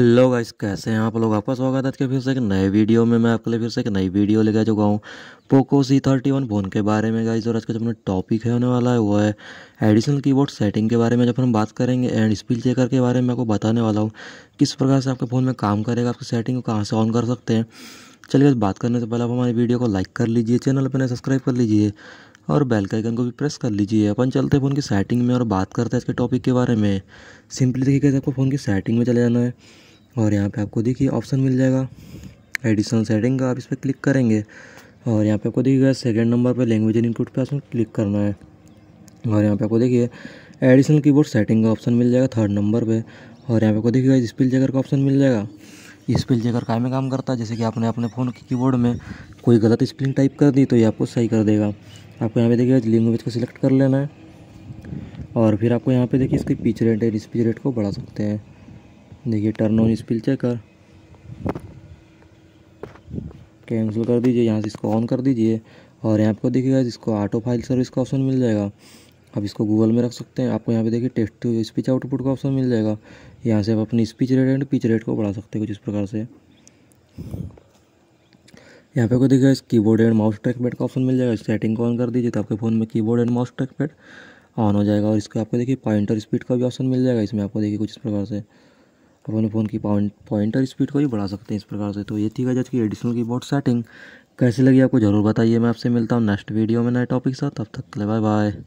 hello guys कैसे हैं आप लोग आपका स्वागत है कि फिर से एक नए वीडियो में मैं आपके लिए फिर से एक नई वीडियो लेकर चुका हूँ Poco C thirty one phone के बारे में गाइस और आज का जो अपना टॉपिक है होने वाला है वो है एडिशनल कीबोर्ड सेटिंग के बारे में जब हम बात करेंगे एंड स्पील चेकर के बारे में आपको बताने वाला हूँ किस प्रकार से आपके फ़ोन में काम करेगा आपकी सेटिंग को कहाँ से ऑन कर सकते हैं चलिए बात करने से पहले आप हमारी वीडियो को लाइक कर लीजिए चैनल पर सब्सक्राइब कर लीजिए और बेल के आइकन को भी प्रेस कर लीजिए अपन चलते हैं फ़ोन की सेटिंग में और बात करते हैं इसके टॉपिक के बारे में सिंपली देखिए कैसे आपको फ़ोन की सेटिंग में चले जाना है और यहाँ पे आपको देखिए ऑप्शन मिल जाएगा एडिशनल सेटिंग का आप इस पर क्लिक करेंगे और यहाँ पे आपको देखिएगा सेकंड नंबर पे लैंग्वेज एंड इनपुट पे आपको क्लिक करना है और यहाँ पे आपको देखिए एडिशनल कीबोर्ड सेटिंग का ऑप्शन मिल जाएगा थर्ड नंबर पे और यहाँ पे आपको देखिएगा स्पिल जगह का ऑप्शन मिल जाएगा स्पिल जगह काय में काम करता है जैसे कि आपने अपने फ़ोन के कीबोर्ड में कोई गलत स्पिलिंग टाइप कर दी तो ये आपको सही कर देगा आपको यहाँ पे देखिएगा लैंग्वेज को सिलेक्ट कर लेना है और फिर आपको यहाँ पे देखिए इसके पीच रेट है इस पीच रेट को बढ़ा सकते हैं देखिए टर्न ऑन स्पील चेक कर कैंसिल कर दीजिए यहाँ से इसको ऑन कर दीजिए और यहाँ पर देखिएगा इसको ऑटो फाइल सर्विस का ऑप्शन मिल जाएगा आप इसको गूगल में रख सकते हैं आपको यहाँ पे देखिए टेस्ट टू स्पीच आउटपुट का ऑप्शन मिल जाएगा यहाँ से आप अपनी speech rate and pitch rate को बढ़ा सकते हैं कुछ इस प्रकार से यहाँ पे को देखिएगा इस keyboard and mouse trackpad का ऑप्शन मिल जाएगा सेटिंग को ऑन कर दीजिए तो आपके फ़ोन में keyboard and mouse trackpad on हो जाएगा और इसको आपको देखिए पॉइंटर स्पीड का भी ऑप्शन मिल जाएगा इसमें आपको देखिए कुछ इस प्रकार से और अपने फ़ोन की पॉइंट पॉइंटर स्पीड को भी बढ़ा सकते हैं इस प्रकार से तो ये थी गज की एडिशनल कीबोर्ड सेटिंग कैसी लगी आपको ज़रूर बताइए मैं आपसे मिलता हूँ नेक्स्ट वीडियो में नए टॉपिक के साथ तब तक ले बाय बाय